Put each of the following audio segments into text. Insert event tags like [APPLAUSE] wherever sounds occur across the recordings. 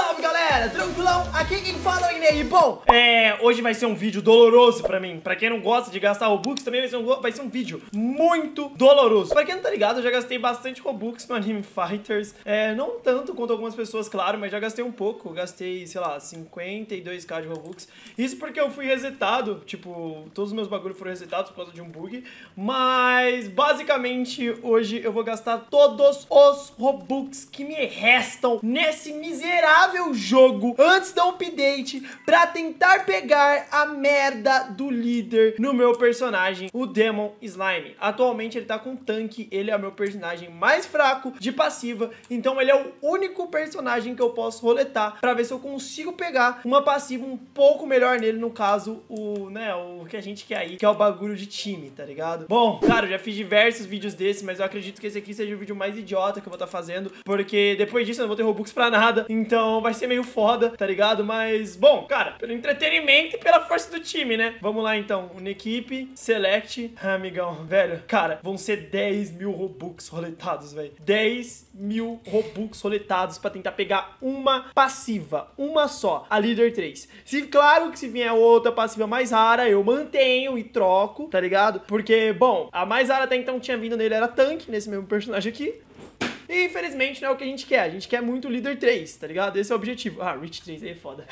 something going galera, tranquilão? Aqui quem fala é o Inei, bom? É, hoje vai ser um vídeo doloroso pra mim Pra quem não gosta de gastar Robux, também vai ser, um, vai ser um vídeo muito doloroso Pra quem não tá ligado, eu já gastei bastante Robux no Anime Fighters É, não tanto quanto algumas pessoas, claro, mas já gastei um pouco Gastei, sei lá, 52k de Robux Isso porque eu fui resetado, tipo, todos os meus bagulhos foram resetados por causa de um bug Mas, basicamente, hoje eu vou gastar todos os Robux que me restam nesse miserável jogo jogo antes do update pra tentar pegar a merda do líder no meu personagem, o Demon Slime. Atualmente ele tá com tanque, ele é meu personagem mais fraco de passiva, então ele é o único personagem que eu posso roletar pra ver se eu consigo pegar uma passiva um pouco melhor nele, no caso, o, né, o que a gente quer aí, que é o bagulho de time, tá ligado? Bom, cara, eu já fiz diversos vídeos desse mas eu acredito que esse aqui seja o vídeo mais idiota que eu vou estar tá fazendo, porque depois disso eu não vou ter Robux pra nada, então vai ser meio foda foda, tá ligado? Mas, bom, cara, pelo entretenimento e pela força do time, né? Vamos lá então. Uma equipe, select. Ah, amigão, velho, cara, vão ser 10 mil Robux roletados, velho. 10 mil Robux roletados pra tentar pegar uma passiva. Uma só. A líder 3. Se, claro que se vier outra passiva mais rara, eu mantenho e troco, tá ligado? Porque, bom, a mais rara até então tinha vindo nele era tanque, nesse mesmo personagem aqui. E infelizmente não é o que a gente quer. A gente quer muito líder 3, tá ligado? Esse é o objetivo. Ah, rich 3 aí é foda.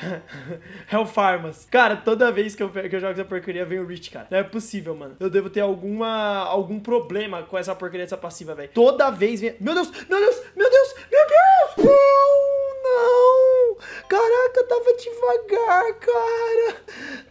é o Farmas. Cara, toda vez que eu, que eu jogo essa porcaria vem o rich cara. Não é possível, mano. Eu devo ter alguma, algum problema com essa porcaria dessa passiva, velho. Toda vez vem. Meu Deus, meu Deus, meu Deus, meu Deus! Não, não! Caraca, tava devagar, cara.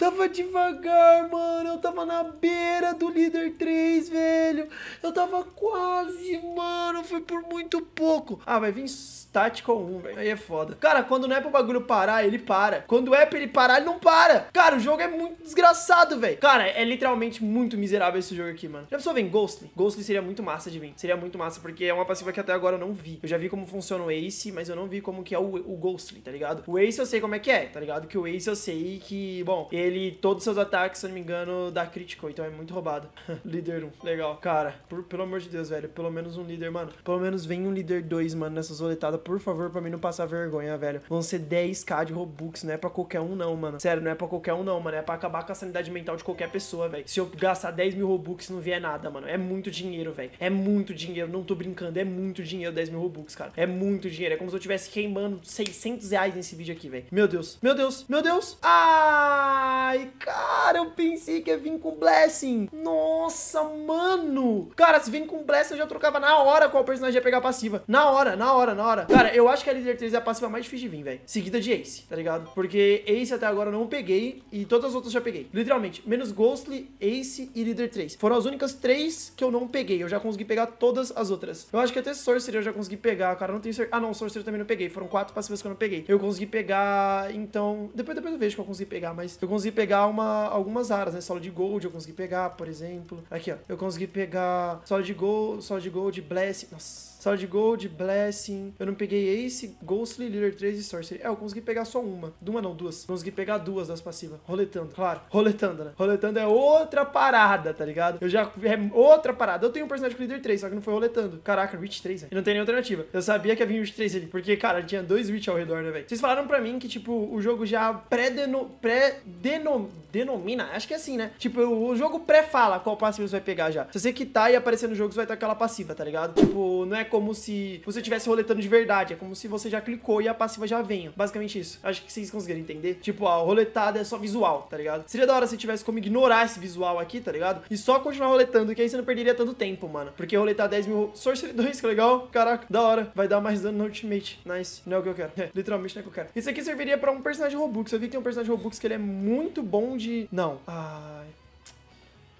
Tava devagar, mano. Eu tava na beira do líder 3, velho. Eu tava quase, mano. Foi por muito pouco. Ah, vai vir Tactical 1, velho. Aí é foda. Cara, quando não é pro bagulho parar, ele para. Quando é pra ele parar, ele não para. Cara, o jogo é muito desgraçado, velho. Cara, é literalmente muito miserável esse jogo aqui, mano. Já pensou, vem Ghostly? Ghostly seria muito massa de vir. Seria muito massa, porque é uma passiva que até agora eu não vi. Eu já vi como funciona o Ace, mas eu não vi como que é o, o Ghostly, tá ligado? O Ace eu sei como é que é, tá ligado? Que o Ace eu sei que, bom, ele ele, todos os seus ataques, se não me engano, dá crítico, então é muito roubado. [LAUGHS] líder 1, legal. Cara, por, pelo amor de Deus, velho, pelo menos um líder, mano. Pelo menos vem um líder 2, mano, nessa zoletada, por favor, pra mim não passar vergonha, velho. Vão ser 10k de Robux, não é pra qualquer um não, mano. Sério, não é pra qualquer um não, mano, é pra acabar com a sanidade mental de qualquer pessoa, velho. Se eu gastar 10 mil Robux não vier nada, mano, é muito dinheiro, velho. É muito dinheiro, não tô brincando, é muito dinheiro 10 mil Robux, cara. É muito dinheiro, é como se eu tivesse queimando 600 reais nesse vídeo aqui, velho. Meu Deus, meu Deus, meu Deus. Ah! Ai, cara, eu pensei que ia vir com Blessing. Nossa, mano. Cara, se vem com Blessing, eu já trocava na hora qual personagem ia pegar passiva. Na hora, na hora, na hora. Cara, eu acho que a Líder 3 é a passiva mais difícil de vir, velho. Seguida de Ace, tá ligado? Porque Ace até agora eu não peguei e todas as outras eu já peguei. Literalmente, menos Ghostly, Ace e Líder 3. Foram as únicas três que eu não peguei. Eu já consegui pegar todas as outras. Eu acho que até Sorcerer eu já consegui pegar, cara. Não tenho certeza. Ah, não, Sorcerer também não peguei. Foram quatro passivas que eu não peguei. Eu consegui pegar, então... Depois, depois eu vejo que eu consegui pegar, mas eu consegui pegar uma, algumas áreas, né? Solid Gold eu consegui pegar, por exemplo. Aqui, ó. Eu consegui pegar Solid Gold, Solid Gold, Bless. Nossa. Solid Gold, Blessing. Eu não peguei Ace, Ghostly, Leader 3 e Sorcery. É, eu consegui pegar só uma. Uma não, duas. Consegui pegar duas das passivas. Roletando, claro. Roletando, né? Roletando é outra parada, tá ligado? Eu já... É outra parada. Eu tenho um personagem com Leader 3, só que não foi roletando. Caraca, Reach 3, Né? E não tem nem alternativa. Eu sabia que havia Reach 3 ali, porque, cara, tinha dois Reach ao redor, né, velho? Vocês falaram pra mim que, tipo, o jogo já pré-denomina... Pré -denom denomina? Acho que é assim, né? Tipo, o jogo pré-fala qual passiva você vai pegar já. Se você quitar e aparecer no jogo, você vai ter aquela passiva, tá ligado? Tipo, não é como se você estivesse roletando de verdade, é como se você já clicou e a passiva já venha. Basicamente isso. Acho que vocês conseguiram entender. Tipo, a roletada é só visual, tá ligado? Seria da hora se tivesse como ignorar esse visual aqui, tá ligado? E só continuar roletando, que aí você não perderia tanto tempo, mano. Porque roletar 10 mil Sorcery 2, que legal. Caraca, da hora. Vai dar mais dano no ultimate. Nice. Não é o que eu quero. É, [LAUGHS] literalmente não é o que eu quero. Isso aqui serviria pra um personagem Robux. Eu vi que tem um personagem Robux que ele é muito bom de... Não. Ah...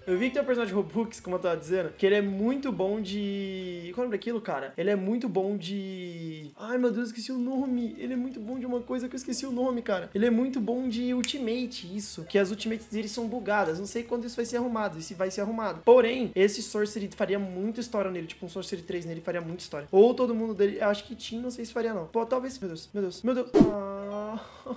Eu vi que tem um personagem Robux, como eu tava dizendo, que ele é muito bom de. Qual é o nome daquilo, cara? Ele é muito bom de. Ai, meu Deus, esqueci o nome. Ele é muito bom de uma coisa que eu esqueci o nome, cara. Ele é muito bom de ultimate, isso. Que as ultimates dele são bugadas. Não sei quando isso vai ser arrumado. E se vai ser arrumado. Porém, esse Sorcery faria muita história nele. Tipo, um Sorcery 3 nele faria muita história. Ou todo mundo dele. Acho que tinha, não sei se faria, não. Pô, talvez. Meu Deus, meu Deus, meu Deus. Ah. Ah. [LAUGHS]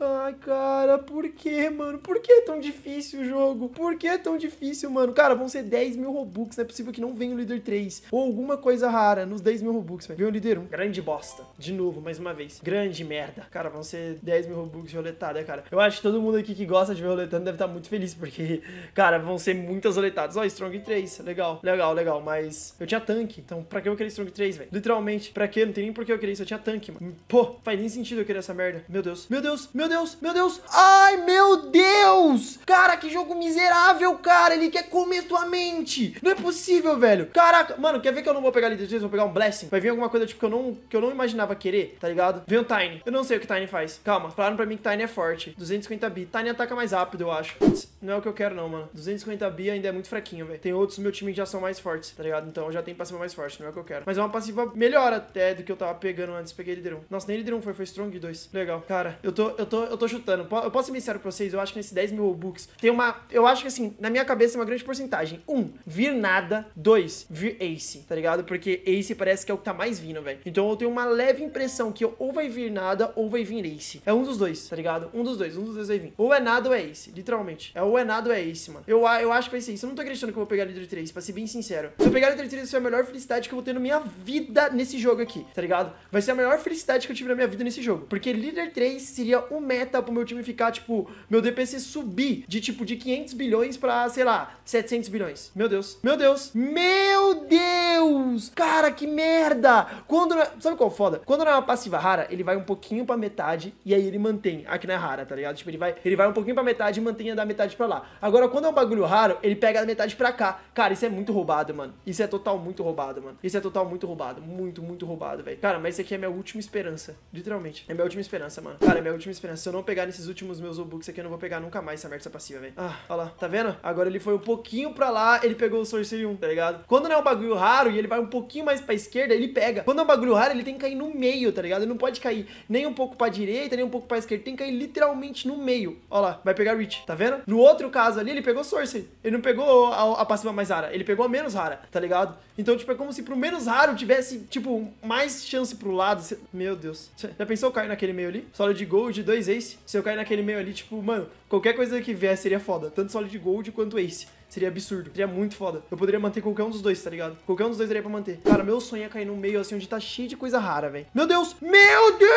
Ai, cara, por que, mano? Por que é tão difícil o jogo? Por que é tão difícil, mano? Cara, vão ser 10 mil Robux. Não é possível que não venha o líder 3. Ou alguma coisa rara nos 10 mil Robux, velho. Vem o líder 1. Grande bosta. De novo, mais uma vez. Grande merda. Cara, vão ser 10 mil Robux de roletada, né, cara. Eu acho que todo mundo aqui que gosta de ver roletando deve estar tá muito feliz, porque, [LAUGHS] cara, vão ser muitas roletadas. Ó, Strong 3. Legal, legal, legal. Mas eu tinha tanque. Então, pra que eu queria Strong 3, velho? Literalmente, pra que? Não tem nem por que eu queria isso. Eu tinha tanque, mano. Pô, faz nem sentido eu querer essa merda merda. Meu Deus, meu Deus, meu Deus, meu Deus. Ai, meu Deus! Cara, que jogo miserável, cara. Ele quer comer tua mente. Não é possível, velho. Caraca, mano, quer ver que eu não vou pegar líder 2? Vou pegar um Blessing. Vai vir alguma coisa tipo que eu não, que eu não imaginava querer, tá ligado? Vem um Tiny. Eu não sei o que Tiny faz. Calma, falaram pra mim que Tiny é forte. 250 bi. Tiny ataca mais rápido, eu acho. Não é o que eu quero, não, mano. 250 bi ainda é muito fraquinho, velho. Tem outros meu time que já são mais fortes, tá ligado? Então já tem passiva mais forte, não é o que eu quero. Mas é uma passiva melhor até do que eu tava pegando antes. Peguei líder 1. Nossa, nem líder 1 foi, foi Strong 2. Legal legal. Cara, eu tô, eu tô, eu tô chutando. Eu posso ser sincero pra vocês, eu acho que nesses 10 mil books tem uma. Eu acho que assim, na minha cabeça, é uma grande porcentagem. Um, vir nada. Dois, vir Ace, tá ligado? Porque Ace parece que é o que tá mais vindo, velho. Então eu tenho uma leve impressão que ou vai vir nada ou vai vir Ace. É um dos dois, tá ligado? Um dos dois, um dos dois vai vir. Ou é nada ou é Ace, literalmente. É ou é nada ou é Ace, mano. Eu, eu acho que vai ser isso. Eu não tô acreditando que eu vou pegar Leader 3, pra ser bem sincero. Se eu pegar Leader 3, vai ser a melhor felicidade que eu vou ter na minha vida nesse jogo aqui, tá ligado? Vai ser a melhor felicidade que eu tive na minha vida nesse jogo. Porque Leader 3 seria o meta pro meu time ficar, tipo, meu DPC subir de, tipo, de 500 bilhões pra, sei lá, 700 bilhões. Meu Deus. Meu Deus. Meu Deus! Cara, que merda! Quando... Sabe qual é foda? Quando não é uma passiva rara, ele vai um pouquinho pra metade e aí ele mantém. Aqui não é rara, tá ligado? Tipo, ele vai, ele vai um pouquinho pra metade e mantém a da metade pra lá. Agora, quando é um bagulho raro, ele pega a metade pra cá. Cara, isso é muito roubado, mano. Isso é total muito roubado, mano. Isso é total muito roubado. Muito, muito roubado, velho. Cara, mas isso aqui é minha última esperança. Literalmente. É minha última esperança esperança, mano. Cara, é minha última esperança. Se eu não pegar nesses últimos meus Obux aqui, eu não vou pegar nunca mais essa merda passiva, velho. Ah, olha lá. Tá vendo? Agora ele foi um pouquinho pra lá, ele pegou o Sorcery 1, tá ligado? Quando não é um bagulho raro e ele vai um pouquinho mais pra esquerda, ele pega. Quando é um bagulho raro, ele tem que cair no meio, tá ligado? Ele não pode cair nem um pouco pra direita, nem um pouco pra esquerda. Tem que cair literalmente no meio. Olha lá, vai pegar rich tá vendo? No outro caso ali, ele pegou Sorcery. Ele não pegou a, a passiva mais rara, ele pegou a menos rara, tá ligado? Então, tipo, é como se pro menos raro tivesse, tipo, mais chance pro lado. Meu Deus. Já pensou cair naquele meio ali? ali. Solid Gold, dois Ace. Se eu cair naquele meio ali, tipo, mano, qualquer coisa que vier seria foda. Tanto Solid Gold quanto Ace. Seria absurdo. Seria muito foda. Eu poderia manter qualquer um dos dois, tá ligado? Qualquer um dos dois daria pra manter. Cara, meu sonho é cair num meio assim onde tá cheio de coisa rara, velho. Meu Deus! Meu Deus!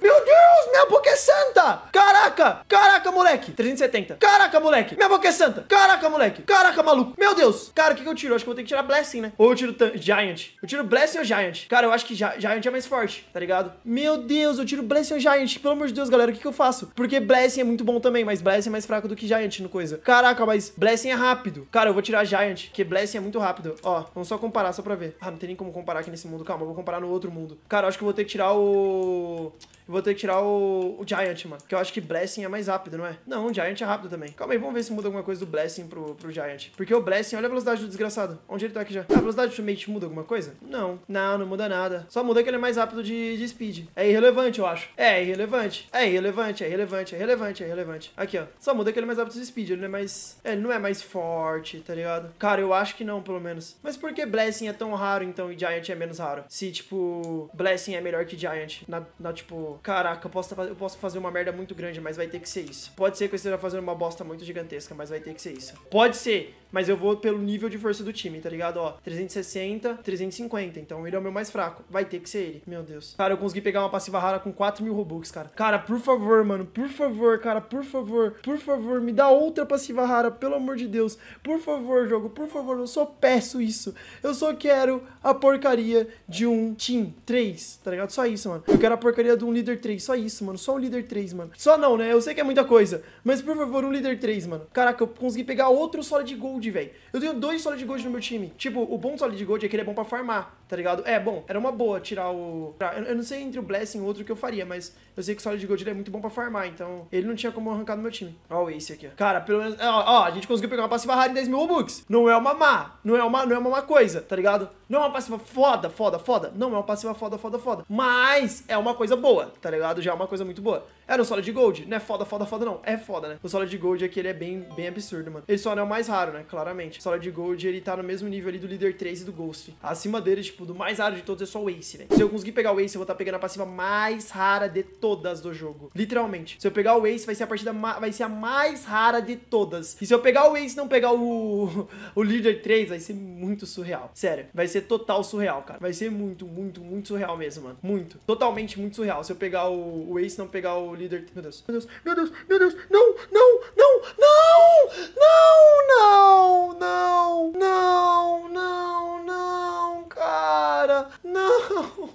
Meu Deus! Minha boca! é santa! Caraca! Caraca, moleque! 370. Caraca, moleque! Minha boca é santa! Caraca, moleque! Caraca, maluco! Meu Deus! Cara, o que, que eu tiro? acho que eu vou ter que tirar Blessing, né? Ou eu tiro Giant. Eu tiro Blessing ou Giant? Cara, eu acho que Giant é mais forte, tá ligado? Meu Deus, eu tiro Blessing ou Giant. Pelo amor de Deus, galera, o que, que eu faço? Porque Blessing é muito bom também, mas Blessing é mais fraco do que Giant no coisa. Caraca, mas Blessing é rápido. Cara, eu vou tirar Giant, porque Blessing é muito rápido. Ó, vamos só comparar, só pra ver. Ah, não tem nem como comparar aqui nesse mundo. Calma, eu vou comparar no outro mundo. Cara, eu acho que eu vou ter que tirar o... Eu vou ter que tirar o, o Giant, mano. Que eu acho que Blessing é mais rápido, não é? Não, o Giant é rápido também. Calma aí, vamos ver se muda alguma coisa do Blessing pro, pro Giant. Porque o Blessing, olha a velocidade do desgraçado. Onde ele tá aqui já? a velocidade do mate muda alguma coisa? Não. Não, não muda nada. Só muda que ele é mais rápido de, de speed. É irrelevante, eu acho. É irrelevante. É irrelevante, é irrelevante, é irrelevante, é relevante. Aqui, ó. Só muda que ele é mais rápido de speed. Ele não é mais. É, ele não é mais forte, tá ligado? Cara, eu acho que não, pelo menos. Mas por que Blessing é tão raro, então, e Giant é menos raro? Se, tipo, Blessing é melhor que Giant. Na, na tipo, caraca, eu posso, tá, eu posso posso fazer uma merda muito grande, mas vai ter que ser isso. Pode ser que eu esteja fazendo uma bosta muito gigantesca, mas vai ter que ser isso. Pode ser, mas eu vou pelo nível de força do time, tá ligado? Ó, 360, 350, então ele é o meu mais fraco. Vai ter que ser ele. Meu Deus. Cara, eu consegui pegar uma passiva rara com 4 mil Robux, cara. Cara, por favor, mano, por favor, cara, por favor, por favor, me dá outra passiva rara, pelo amor de Deus. Por favor, jogo, por favor, eu só peço isso. Eu só quero a porcaria de um Team 3, tá ligado? Só isso, mano. Eu quero a porcaria de um líder 3, só isso, mano. Só um líder 3, mano. Só não, né? Eu sei que é muita coisa. Mas por favor, um líder 3, mano. Caraca, eu consegui pegar outro Solid Gold, velho. Eu tenho dois Solid Gold no meu time. Tipo, o bom Solid Gold é que ele é bom pra farmar tá ligado? É, bom, era uma boa tirar o. Eu não sei entre o Blessing e outro que eu faria, mas eu sei que o Solid Gold é muito bom pra farmar, então ele não tinha como arrancar no meu time. Ó, o Ace aqui, ó. Cara, pelo menos. Ó, ó, a gente conseguiu pegar uma passiva rara em 10 mil Robux. Não é uma má. Não é uma, não é uma má coisa, tá ligado? Não é uma passiva foda, foda, foda. Não é uma passiva foda, foda, foda. Mas é uma coisa boa, tá ligado? Já é uma coisa muito boa. Era o Solid Gold. Não é foda, foda, foda, não. É foda, né? O Solid Gold aqui, ele é bem, bem absurdo, mano. Ele só não é o mais raro, né? Claramente. O Solid Gold, ele tá no mesmo nível ali do líder 3 e do Ghost. Acima dele, tipo, tipo, do mais raro de todos é só o Ace, velho. Se eu conseguir pegar o Ace, eu vou estar tá pegando a passiva mais rara de todas do jogo. Literalmente. Se eu pegar o Ace, vai ser a partida vai ser a mais rara de todas. E se eu pegar o Ace e não pegar o, [LAUGHS] o Líder 3, vai ser muito surreal. Sério, vai ser total surreal, cara. Vai ser muito, muito, muito surreal mesmo, mano. Muito. Totalmente muito surreal. Se eu pegar o, o Ace e não pegar o Líder... Meu Deus, meu Deus, meu Deus, meu Deus. Não, não, não, não, não, não, não, não, não, não cara! Não!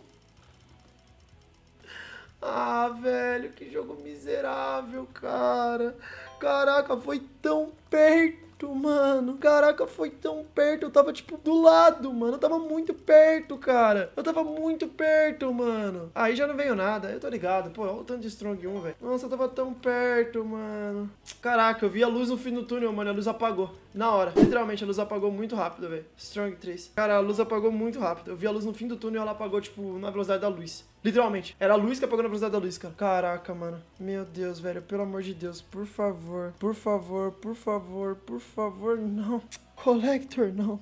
Ah, velho, que jogo miserável, cara. Caraca, foi tão perto perto, mano. Caraca, foi tão perto. Eu tava, tipo, do lado, mano. Eu tava muito perto, cara. Eu tava muito perto, mano. Aí já não veio nada. Eu tô ligado. Pô, olha o tanto de Strong 1, velho. Nossa, eu tava tão perto, mano. Caraca, eu vi a luz no fim do túnel, mano. A luz apagou. Na hora. Literalmente, a luz apagou muito rápido, velho. Strong 3. Cara, a luz apagou muito rápido. Eu vi a luz no fim do túnel e ela apagou, tipo, na velocidade da luz. Literalmente. Era a luz que apagou na velocidade da luz, cara. Caraca, mano. Meu Deus, velho. Pelo amor de Deus. Por favor. Por favor. Por favor. Por favor, não. [LAUGHS] Collector, não.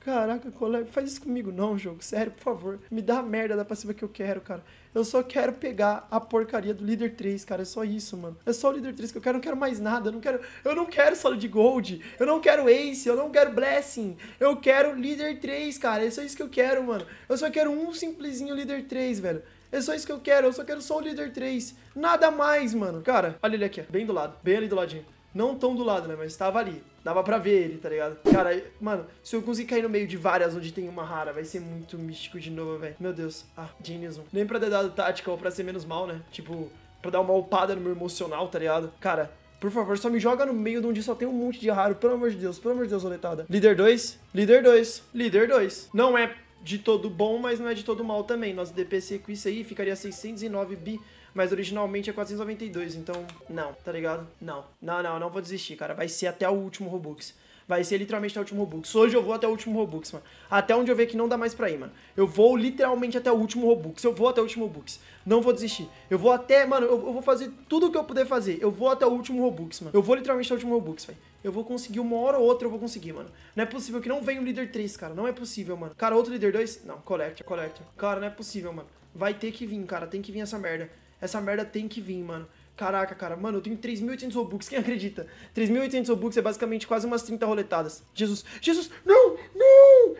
Caraca, collector. faz isso comigo não, jogo. Sério, por favor. Me dá a merda da passiva que eu quero, cara. Eu só quero pegar a porcaria do líder 3, cara. É só isso, mano. É só o líder 3 que eu quero. Eu não quero mais nada. Eu não quero, eu não quero solid gold. Eu não quero ace. Eu não quero blessing. Eu quero líder 3, cara. É só isso que eu quero, mano. Eu só quero um simplesinho líder 3, velho. É só isso que eu quero. Eu só quero só o líder 3. Nada mais, mano. Cara, olha ele aqui, Bem do lado. Bem ali do ladinho. Não tão do lado, né? Mas tava ali. Dava pra ver ele, tá ligado? Cara, mano, se eu conseguir cair no meio de várias onde tem uma rara, vai ser muito místico de novo, velho. Meu Deus. Ah, 1. Nem pra ter dado tática ou pra ser menos mal, né? Tipo, pra dar uma upada no meu emocional, tá ligado? Cara, por favor, só me joga no meio de onde só tem um monte de raro. Pelo amor de Deus, pelo amor de Deus, oletada. Líder 2, líder 2, líder 2. Não é de todo bom, mas não é de todo mal também. Nosso DPC com isso aí ficaria 609 bi, mas originalmente é 492, então não, tá ligado? Não, não, não, não vou desistir, cara. Vai ser até o último Robux. Vai ser literalmente até o último Robux. Hoje eu vou até o último Robux, mano. Até onde eu ver que não dá mais pra ir, mano. Eu vou literalmente até o último Robux. Eu vou até o último Robux. Não vou desistir. Eu vou até, mano, eu, eu vou fazer tudo o que eu puder fazer. Eu vou até o último Robux, mano. Eu vou literalmente até o último Robux, velho. Eu vou conseguir uma hora ou outra, eu vou conseguir, mano. Não é possível que não venha um líder 3, cara. Não é possível, mano. Cara, outro líder 2? Não, Collector, Collector. Cara, não é possível, mano. Vai ter que vir, cara. Tem que vir essa merda. Essa merda tem que vir, mano. Caraca, cara, mano, eu tenho 3.800 Robux, quem acredita? 3.800 Robux é basicamente quase umas 30 roletadas. Jesus, Jesus, não, não,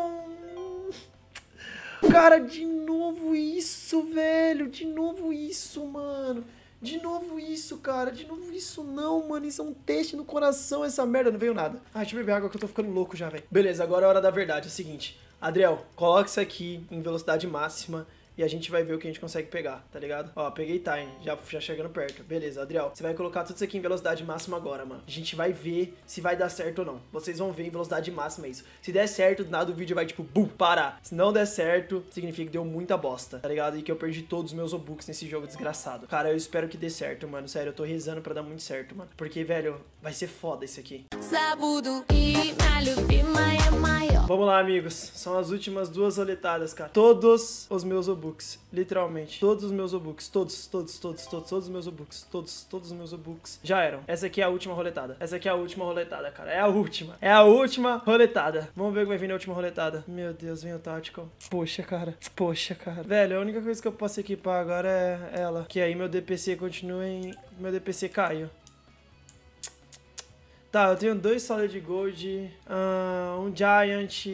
não! Cara, de novo isso, velho, de novo isso, mano. De novo isso, cara. De novo isso não, mano. Isso é um teste no coração, essa merda. Não veio nada. Ah, deixa eu beber água que eu tô ficando louco já, velho. Beleza, agora é a hora da verdade. É o seguinte. Adriel, coloca isso aqui em velocidade máxima e a gente vai ver o que a gente consegue pegar, tá ligado? Ó, peguei time, já, já chegando perto. Beleza, Adriel, você vai colocar tudo isso aqui em velocidade máxima agora, mano. A gente vai ver se vai dar certo ou não. Vocês vão ver em velocidade máxima isso. Se der certo, do nada o vídeo vai, tipo, bum, parar. Se não der certo, significa que deu muita bosta, tá ligado? E que eu perdi todos os meus obux nesse jogo desgraçado. Cara, eu espero que dê certo, mano. Sério, eu tô rezando pra dar muito certo, mano. Porque, velho, vai ser foda isso aqui. Vamos lá, amigos. São as últimas duas oletadas, cara. Todos os meus obux literalmente. Todos os meus obooks, todos, todos, todos, todos, todos os meus obooks, todos, todos os meus obooks já eram. Essa aqui é a última roletada. Essa aqui é a última roletada, cara. É a última. É a última roletada. Vamos ver o que vai vir na última roletada. Meu Deus, vem o Tactical. Poxa, cara. Poxa, cara. Velho, a única coisa que eu posso equipar agora é ela. Que aí meu DPC continua em... Meu DPC caiu. Tá, eu tenho dois Solid Gold, ah, um Giant,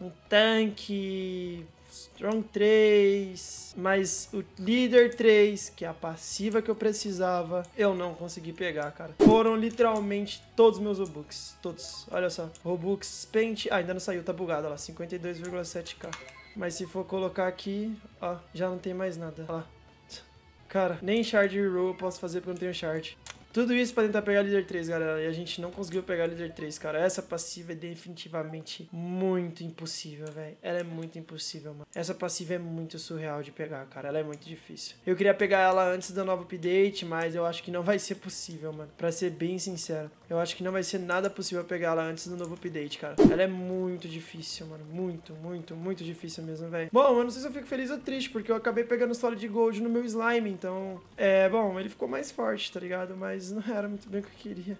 um tanque, Strong 3, mas o Leader 3, que é a passiva que eu precisava, eu não consegui pegar, cara. Foram literalmente todos meus Robux, todos. Olha só, Robux, Paint, ah, ainda não saiu, tá bugado, olha lá, 52,7k. Mas se for colocar aqui, ó, já não tem mais nada, olha lá. Cara, nem Shard row eu posso fazer porque eu não tenho Shard. Tudo isso para tentar pegar líder 3, galera. E a gente não conseguiu pegar líder 3, cara. Essa passiva é definitivamente muito impossível, velho. Ela é muito impossível, mano. Essa passiva é muito surreal de pegar, cara. Ela é muito difícil. Eu queria pegar ela antes da nova update, mas eu acho que não vai ser possível, mano. Pra ser bem sincero. Eu acho que não vai ser nada possível pegar ela antes do novo update, cara. Ela é muito difícil, mano. Muito, muito, muito difícil mesmo, velho. Bom, eu não sei se eu fico feliz ou triste, porque eu acabei pegando o solo de gold no meu slime, então... É, bom, ele ficou mais forte, tá ligado? Mas mas não era muito bem o que eu queria.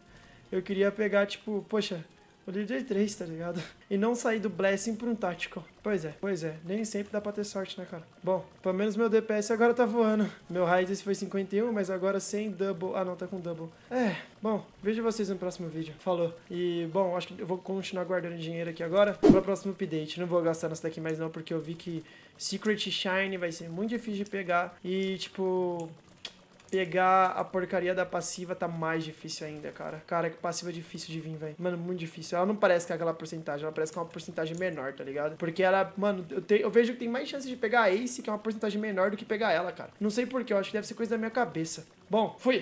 Eu queria pegar, tipo, poxa, o líder 3, tá ligado? E não sair do Blessing pra um tático. Pois é, pois é. Nem sempre dá pra ter sorte, né, cara? Bom, pelo menos meu DPS agora tá voando. Meu esse foi 51, mas agora sem double. Ah, não, tá com double. É, bom, vejo vocês no próximo vídeo. Falou. E, bom, acho que eu vou continuar guardando dinheiro aqui agora pra próximo update. Não vou gastar nessa daqui mais não, porque eu vi que Secret Shine vai ser muito difícil de pegar. E, tipo, pegar a porcaria da passiva tá mais difícil ainda, cara. Cara, que passiva é difícil de vir, velho. Mano, muito difícil. Ela não parece que é aquela porcentagem, ela parece que é uma porcentagem menor, tá ligado? Porque ela, mano, eu, te, eu vejo que tem mais chance de pegar a Ace, que é uma porcentagem menor do que pegar ela, cara. Não sei porquê, eu acho que deve ser coisa da minha cabeça. Bom, fui!